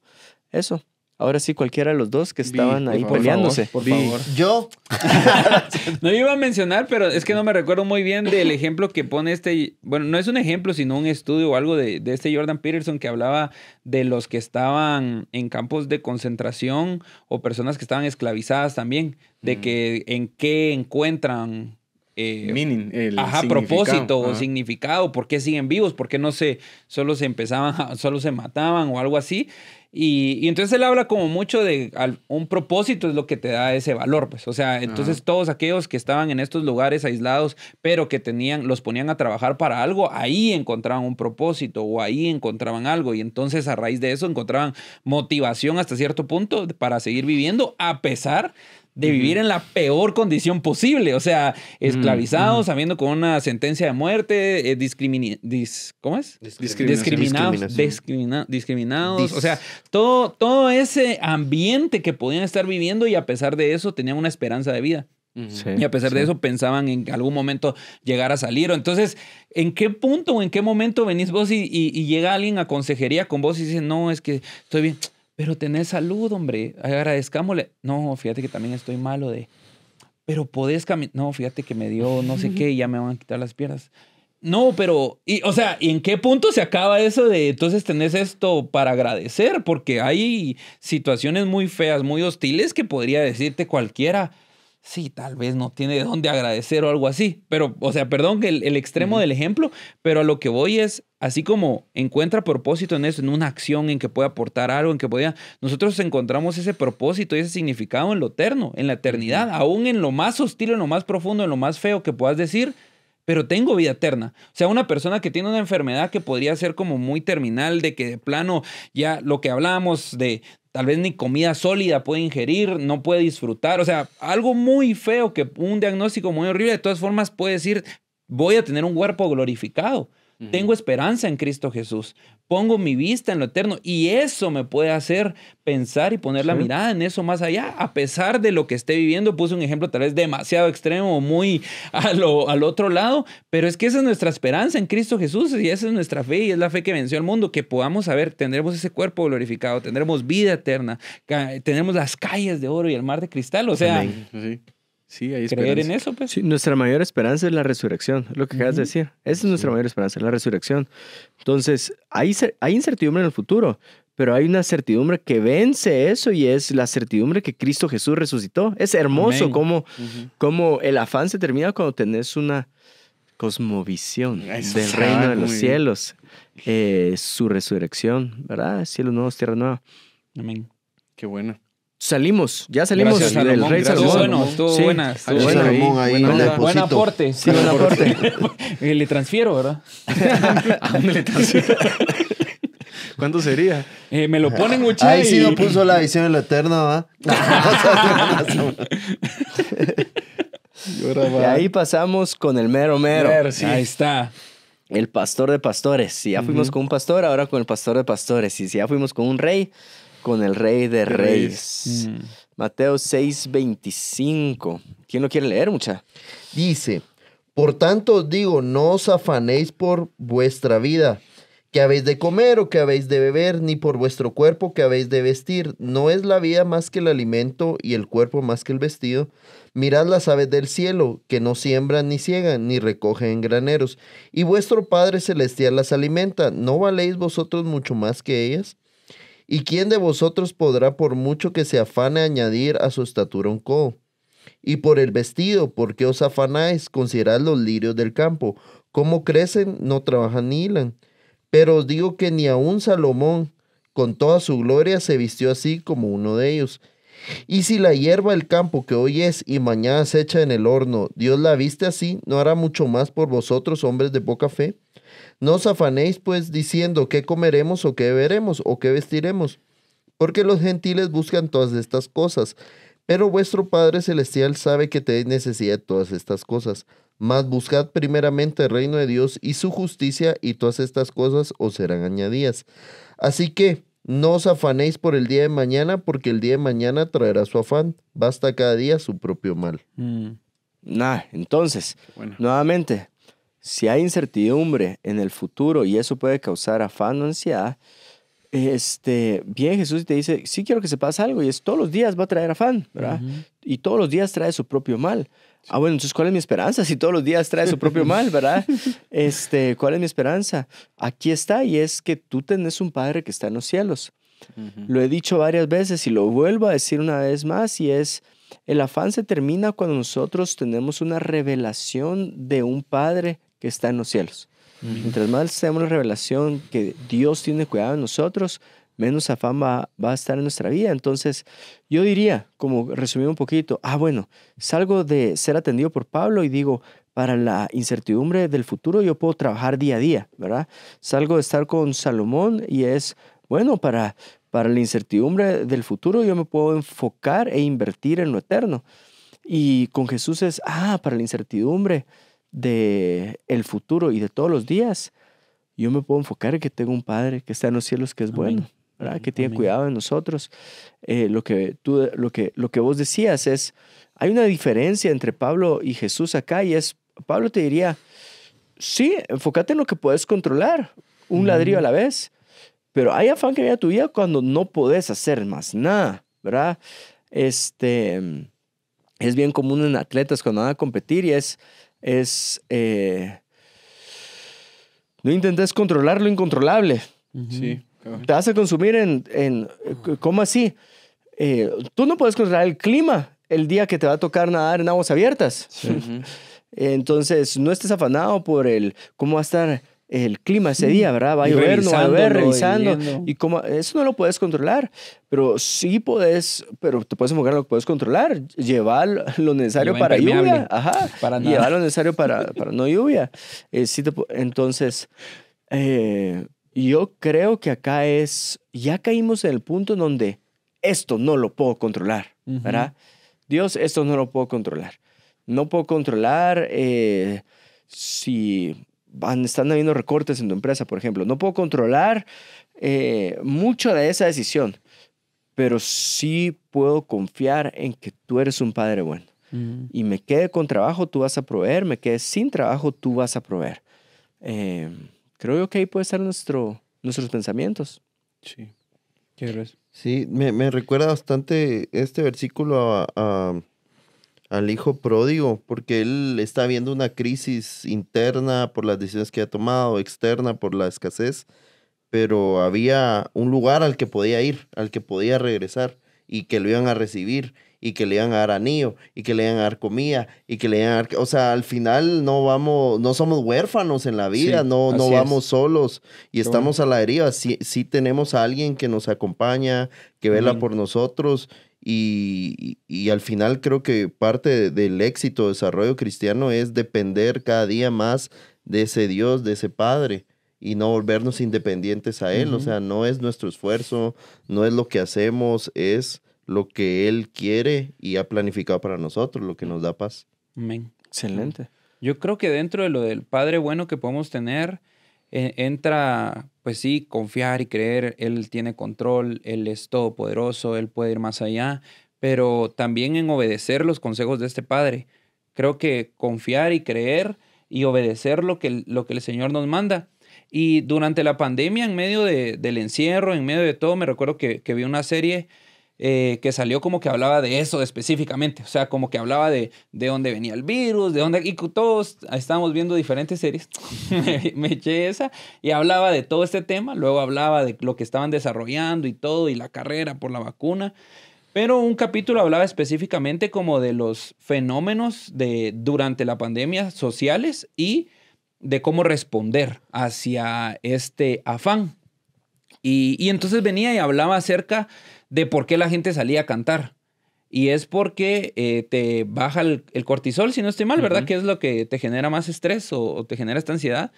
Eso. Ahora sí, cualquiera de los dos que estaban ahí peleándose. por favor. Yo. no iba a mencionar, pero es que no me recuerdo muy bien del ejemplo que pone este. Bueno, no es un ejemplo, sino un estudio o algo de, este Jordan Peterson que hablaba de los que estaban en campos de concentración o personas que estaban esclavizadas también, de mm. que en qué encuentran eh, ajá, propósito o significado, por qué siguen vivos, por qué no se, solo se empezaban, solo se mataban o algo así. Y, entonces él habla como mucho de un propósito es lo que te da ese valor, pues. O sea, entonces todos aquellos que estaban en estos lugares aislados, pero que tenían, los ponían a trabajar para algo, ahí encontraban un propósito o ahí encontraban algo. Y entonces a raíz de eso encontraban motivación hasta cierto punto para seguir viviendo, a pesar de vivir en la peor condición posible, o sea, esclavizados, mm, mm. habiendo con una sentencia de muerte, eh, ¿cómo es? Discriminados, discriminados, o sea, todo, todo ese ambiente que podían estar viviendo y a pesar de eso tenían una esperanza de vida. y a pesar de eso pensaban en algún momento llegar a salir. Entonces, ¿en qué punto o en qué momento venís vos y llega alguien a consejería con vos y dice, no, es que estoy bien? pero tenés salud, hombre, agradezcámosle. No, fíjate que también estoy malo de, pero podés caminar. No, fíjate que me dio no sé qué y ya me van a quitar las piernas. No, pero, y, o sea, ¿y en qué punto se acaba eso de entonces tenés esto para agradecer? Porque hay situaciones muy feas, muy hostiles que podría decirte cualquiera sí, tal vez no tiene de dónde agradecer o algo así. Pero, o sea, perdón que el, extremo del ejemplo, pero a lo que voy es, así como encuentra propósito en eso, en una acción en que puede aportar algo, en que pueda, nosotros encontramos ese propósito y ese significado en lo eterno, en la eternidad, aún en lo más hostil, en lo más profundo, en lo más feo que puedas decir. Pero tengo vida eterna. O sea, una persona que tiene una enfermedad que podría ser como muy terminal, de que de plano ya lo que hablábamos de, tal vez ni comida sólida puede ingerir, no puede disfrutar, o sea, algo muy feo que un diagnóstico muy horrible, de todas formas puede decir, voy a tener un cuerpo glorificado. Tengo esperanza en Cristo Jesús. Pongo mi vista en lo eterno y eso me puede hacer pensar y poner la mirada en eso más allá, a pesar de lo que esté viviendo. Puse un ejemplo tal vez demasiado extremo, muy a al otro lado, pero es que esa es nuestra esperanza en Cristo Jesús y esa es nuestra fe y es la fe que venció al mundo, que podamos saber, tendremos ese cuerpo glorificado, tendremos vida eterna, tendremos las calles de oro y el mar de cristal. O sea, Sí, hay en eso, pues. nuestra mayor esperanza es la resurrección, lo que acabas de decir. Esa es nuestra mayor esperanza, la resurrección. Entonces, hay, incertidumbre en el futuro, pero hay una certidumbre que vence eso y es la certidumbre que Cristo Jesús resucitó. Es hermoso cómo, el afán se termina cuando tenés una cosmovisión del reino de los cielos, eh, su resurrección, ¿verdad? Cielos nuevos, tierra nueva. Amén. Qué bueno. Salimos, ya salimos gracias, Rey Salomón. Bueno, buen aporte. buen aporte. le transfiero, ¿verdad? ¿A ah, ¿Cuánto sería? Eh, me lo ponen mucho. Ahí sí no puso la visión en lo eterno, ¿va? y ahí pasamos con el mero mero. Ahí está. El pastor de pastores. Si ya fuimos con un pastor, ahora con el pastor de pastores. Y si ya fuimos con un rey, con el Rey de Reyes. Mm. Mateo 6:25. ¿Quién lo quiere leer, mucha? Dice, por tanto os digo, no os afanéis por vuestra vida, que habéis de comer o que habéis de beber, ni por vuestro cuerpo que habéis de vestir. No es la vida más que el alimento y el cuerpo más que el vestido. Mirad las aves del cielo, que no siembran ni ciegan, ni recogen en graneros, y vuestro Padre Celestial las alimenta. ¿No valéis vosotros mucho más que ellas? ¿Y quién de vosotros podrá, por mucho que se afane, añadir a su estatura un codo? Y por el vestido, ¿por qué os afanáis? Considerad los lirios del campo. ¿Cómo crecen? No trabajan ni hilan. Pero os digo que ni aun Salomón, con toda su gloria, se vistió así como uno de ellos. Y si la hierba del campo que hoy es y mañana se echa en el horno, Dios la viste así, ¿no hará mucho más por vosotros, hombres de poca fe? No os afanéis pues diciendo qué comeremos o qué beberemos o qué vestiremos, porque los gentiles buscan todas estas cosas, pero vuestro Padre Celestial sabe que tenéis necesidad de todas estas cosas. Mas buscad primeramente el reino de Dios y su justicia y todas estas cosas os serán añadidas. Así que no os afanéis por el día de mañana, porque el día de mañana traerá su afán. Basta cada día su propio mal. Mm. Nada, entonces, nuevamente, si hay incertidumbre en el futuro y eso puede causar afán o ansiedad, este, bien Jesús te dice, sí quiero que se pase algo y es todos los días va a traer afán, ¿verdad? Y todos los días trae su propio mal. Ah, bueno, entonces, ¿cuál es mi esperanza? Si todos los días trae su propio mal, ¿verdad? Este, ¿Cuál es mi esperanza? Aquí está y es que tú tenés un Padre que está en los cielos. Lo he dicho varias veces y lo vuelvo a decir una vez más y es, el afán se termina cuando nosotros tenemos una revelación de un Padre que está en los cielos. Mientras más tenemos la revelación que Dios tiene cuidado de nosotros, menos afán va, va, a estar en nuestra vida. Entonces, yo diría, como resumir un poquito, ah, bueno, salgo de ser atendido por Pablo y digo, para la incertidumbre del futuro yo puedo trabajar día a día, ¿verdad? Salgo de estar con Salomón y es, bueno, para, para la incertidumbre del futuro yo me puedo enfocar e invertir en lo eterno. Y con Jesús es, ah, para la incertidumbre de el futuro y de todos los días, yo me puedo enfocar en que tengo un Padre que está en los cielos que es bueno, ¿verdad? que tiene cuidado de nosotros. Eh, lo, que tú, lo, que, lo que vos decías es, hay una diferencia entre Pablo y Jesús acá y es, Pablo te diría, sí, enfócate en lo que puedes controlar, un ladrillo a la vez, pero hay afán que viene tu vida cuando no puedes hacer más nada, ¿verdad? Este, es bien común en atletas cuando van a competir y es, es eh, no intentes controlar lo incontrolable. Sí. Te vas a consumir en, en eh, ¿cómo así? Eh, tú no puedes controlar el clima el día que te va a tocar nadar en aguas abiertas. Entonces, no estés afanado por el cómo va a estar el clima ese día, mm. ¿verdad? Va a llover, no va a llover, revisando. Y como eso no lo puedes controlar, pero sí puedes, pero te puedes enfocar en lo que puedes controlar. Llevar lo necesario para lluvia. Ajá. Llevar lo necesario para, para no lluvia. Eh, sí te, entonces, eh, yo creo que acá es, ya caímos en el punto en donde esto no lo puedo controlar, ¿verdad? Dios, esto no lo puedo controlar. No puedo controlar eh, si están habiendo recortes en tu empresa, por ejemplo. No puedo controlar eh, mucho de esa decisión, pero sí puedo confiar en que tú eres un padre bueno. Mm. Y me quede con trabajo, tú vas a proveer, me quede sin trabajo, tú vas a proveer. Eh, creo que ahí puede estar nuestro, nuestros pensamientos. Sí. ¿Qué Sí, me, me, recuerda bastante este versículo a, a al hijo pródigo, porque él está viendo una crisis interna por las decisiones que ha tomado, externa por la escasez, pero había un lugar al que podía ir, al que podía regresar y que lo iban a recibir y que le iban a dar anillo y que le iban a dar comida y que le iban a dar, o sea, al final no vamos, no somos huérfanos en la vida, no, no vamos solos y estamos a la deriva, sí, tenemos a alguien que nos acompaña, que vela por nosotros y, al final creo que parte del éxito, o desarrollo cristiano es depender cada día más de ese Dios, de ese Padre, y no volvernos independientes a Él. O sea, no es nuestro esfuerzo, no es lo que hacemos, es lo que Él quiere y ha planificado para nosotros, lo que nos da paz. Excelente. Yo creo que dentro de lo del Padre bueno que podemos tener, entra, pues sí, confiar y creer, Él tiene control, Él es todopoderoso, Él puede ir más allá, pero también en obedecer los consejos de este Padre. Creo que confiar y creer y obedecer lo que, lo que el Señor nos manda. Y durante la pandemia, en medio del encierro, en medio de todo, me recuerdo que, que vi una serie eh, que salió como que hablaba de eso específicamente, o sea, como que hablaba de, de dónde venía el virus, de dónde, y todos estábamos viendo diferentes series, me, eché esa, y hablaba de todo este tema, luego hablaba de lo que estaban desarrollando y todo, y la carrera por la vacuna, pero un capítulo hablaba específicamente como de los fenómenos de, durante la pandemia sociales y de cómo responder hacia este afán. Y, y entonces venía y hablaba acerca de por qué la gente salía a cantar. Y es porque eh, te baja el, cortisol, si no estoy mal, ¿verdad? Que es lo que te genera más estrés o, te genera esta ansiedad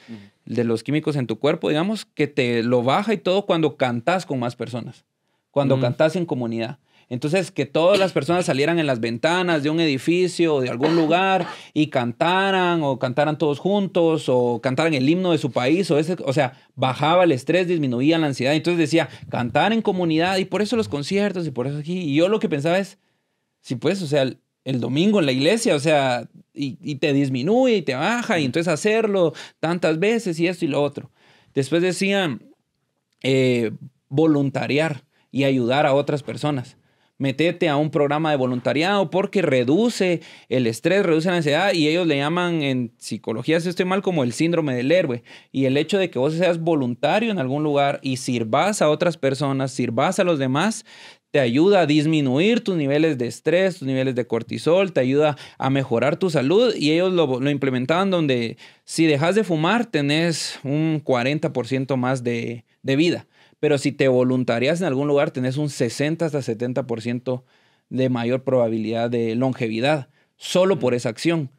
de los químicos en tu cuerpo, digamos, que te lo baja y todo cuando cantas con más personas, cuando cantas en comunidad. Entonces, que todas las personas salieran en las ventanas de un edificio o de algún lugar y cantaran o cantaran todos juntos o cantaran el himno de su país o ese, o sea, bajaba el estrés, disminuía la ansiedad. Entonces decía, cantar en comunidad y por eso los conciertos y por eso aquí. Y yo lo que pensaba es, si sí, pues, o sea, el, domingo en la iglesia, o sea, y, te disminuye y te baja y entonces hacerlo tantas veces y esto y lo otro. Después decían, eh, voluntariar y ayudar a otras personas metete a un programa de voluntariado porque reduce el estrés, reduce la ansiedad y ellos le llaman en psicología, si estoy mal, como el síndrome del héroe. Y el hecho de que vos seas voluntario en algún lugar y sirvas a otras personas, sirvas a los demás, te ayuda a disminuir tus niveles de estrés, tus niveles de cortisol, te ayuda a mejorar tu salud y ellos lo, lo implementaban donde si dejas de fumar tenés un 40% más de vida. Pero si te voluntarias en algún lugar, tenés un 60 hasta 70% de mayor probabilidad de longevidad, solo por esa acción.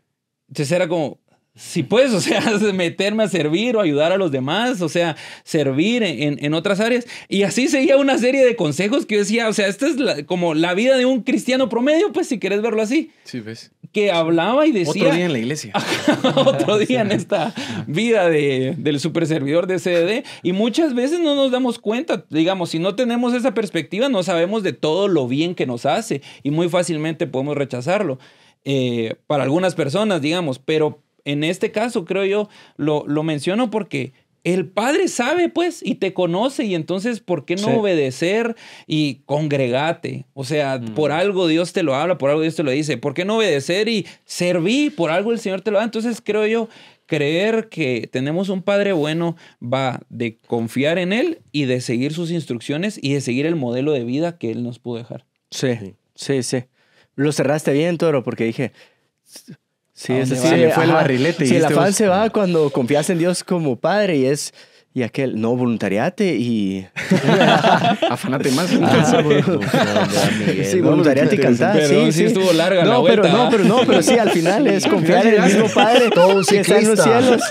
Entonces era como, si puedes, o sea, meterme a servir o ayudar a los demás, o sea, servir en, en, otras áreas. Y así seguía una serie de consejos que yo decía, o sea, esta es como la vida de un cristiano promedio, pues si quieres verlo así. Sí, ves. Que hablaba y decía... Otro día en la iglesia. otro día en esta vida de, del super servidor de cd Y muchas veces no nos damos cuenta, digamos, si no tenemos esa perspectiva, no sabemos de todo lo bien que nos hace y muy fácilmente podemos rechazarlo. Eh, para algunas personas, digamos, pero en este caso creo yo, lo, lo menciono porque el Padre sabe, pues, y te conoce, y entonces, ¿por qué no obedecer y congregate? O sea, por mm. algo Dios te lo habla, por algo Dios te lo dice. ¿Por qué no obedecer y servir? Por algo el Señor te lo da. Entonces, creo yo, creer que tenemos un Padre bueno va de confiar en Él y de seguir sus instrucciones y de seguir el modelo de vida que Él nos pudo dejar. sí, sí. sí. Lo cerraste bien, Toro, porque dije, Sí, ese sí, fue el barrilete. Sí, el afán se va cuando confías en Dios como padre y es y aquel, no, voluntariate y... Afanate más. Ah, pues, sí, voluntariate y cantar. sí, sí, estuvo larga no, la pero, vuelta. No, pero no, pero sí, al final es confiar en el mismo Padre todo un ciclista. que en los cielos.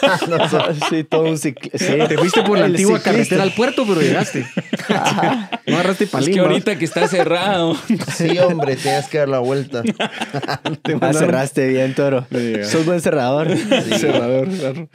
sí, todo un ciclista. Sí. Te fuiste por la antigua carretera al puerto, pero llegaste. No agarraste palito. Es que ahorita que está cerrado. sí, hombre, tenías que dar la vuelta. Te ah, cerraste bien, Toro. Sos buen cerrador. Sí. Cerrador,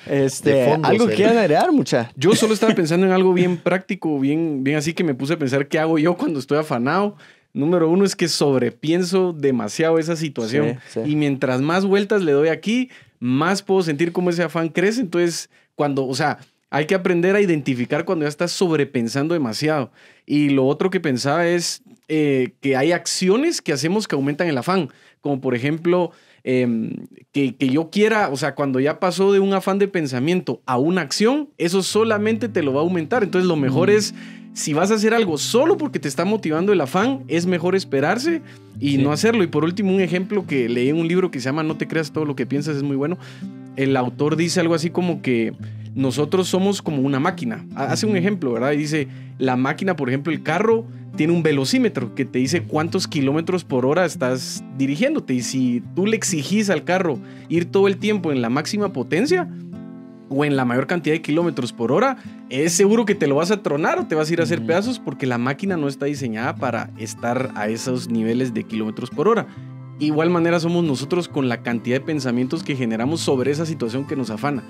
Este, ¿Algo que quieran agregar, mucha? Yo yo solo estaba pensando en algo bien práctico, bien, bien así que me puse a pensar qué hago yo cuando estoy afanado. Número uno es que sobrepienso demasiado esa situación. Y mientras más vueltas le doy aquí, más puedo sentir cómo ese afán crece. Entonces, cuando, o sea, hay que aprender a identificar cuando ya estás sobrepensando demasiado. Y lo otro que pensaba es eh, que hay acciones que hacemos que aumentan el afán, como por ejemplo Em, que, yo quiera, o sea, cuando ya pasó de un afán de pensamiento a una acción, eso solamente te lo va a aumentar. Entonces lo mejor mm. es, si vas a hacer algo solo porque te está motivando el afán, es mejor esperarse y no hacerlo. Y por último, un ejemplo que leí en un libro que se llama No te creas todo lo que piensas es muy bueno. El autor dice algo así como que nosotros somos como una máquina. Hace un ejemplo, ¿verdad? Y dice, la máquina, por ejemplo, el carro tiene un velocímetro que te dice cuántos kilómetros por hora estás dirigiéndote. Y si tú le exigís al carro ir todo el tiempo en la máxima potencia o en la mayor cantidad de kilómetros por hora, es seguro que te lo vas a tronar o te vas a ir a hacer pedazos porque la máquina no está diseñada para estar a esos niveles de kilómetros por hora. Igual manera somos nosotros con la cantidad de pensamientos que generamos sobre esa situación que nos afana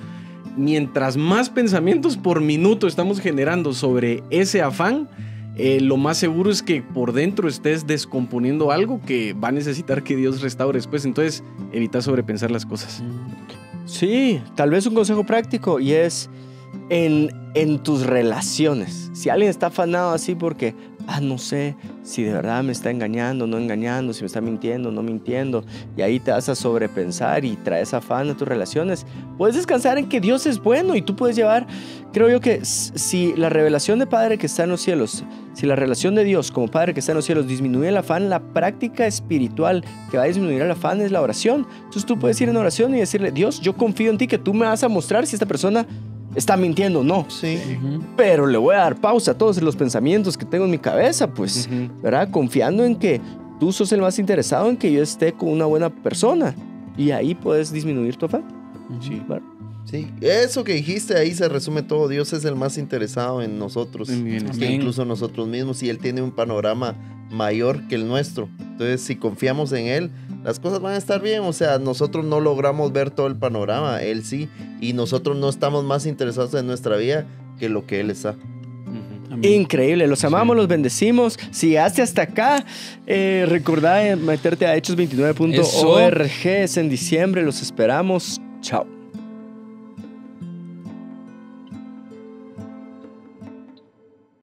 mientras más pensamientos por minuto estamos generando sobre ese afán, eh, lo más seguro es que por dentro estés descomponiendo algo que va a necesitar que Dios restaure después. Entonces, evita sobrepensar las cosas. Sí, tal vez un consejo práctico y es en, en tus relaciones. Si alguien está afanado así porque ah, no sé si de verdad me está engañando, no engañando, si me está mintiendo, no mintiendo, y ahí te vas a sobrepensar y traes afán a tus relaciones, puedes descansar en que Dios es bueno y tú puedes llevar, creo yo que si la revelación de Padre que está en los cielos, si la relación de Dios como Padre que está en los cielos disminuye el afán, la práctica espiritual que va a disminuir el afán es la oración. Entonces tú puedes ir en oración y decirle, Dios, yo confío en ti que tú me vas a mostrar si esta persona está mintiendo, no. Sí. Pero le voy a dar pausa a todos los pensamientos que tengo en mi cabeza, pues, ¿verdad? Confiando en que tú sos el más interesado en que yo esté con una buena persona. Y ahí puedes disminuir tu afán. Sí. Sí, eso que dijiste ahí se resume todo. Dios es el más interesado en nosotros, que incluso nosotros mismos, y Él tiene un panorama mayor que el nuestro. Entonces, si confiamos en Él, las cosas van a estar bien. O sea, nosotros no logramos ver todo el panorama, él sí, y nosotros no estamos más interesados en nuestra vida que lo que él está. Increíble, los amamos, los bendecimos. Si llegaste hasta acá, eh, recordá eh, meterte a hechos29.org. Es en diciembre, los esperamos. Chao.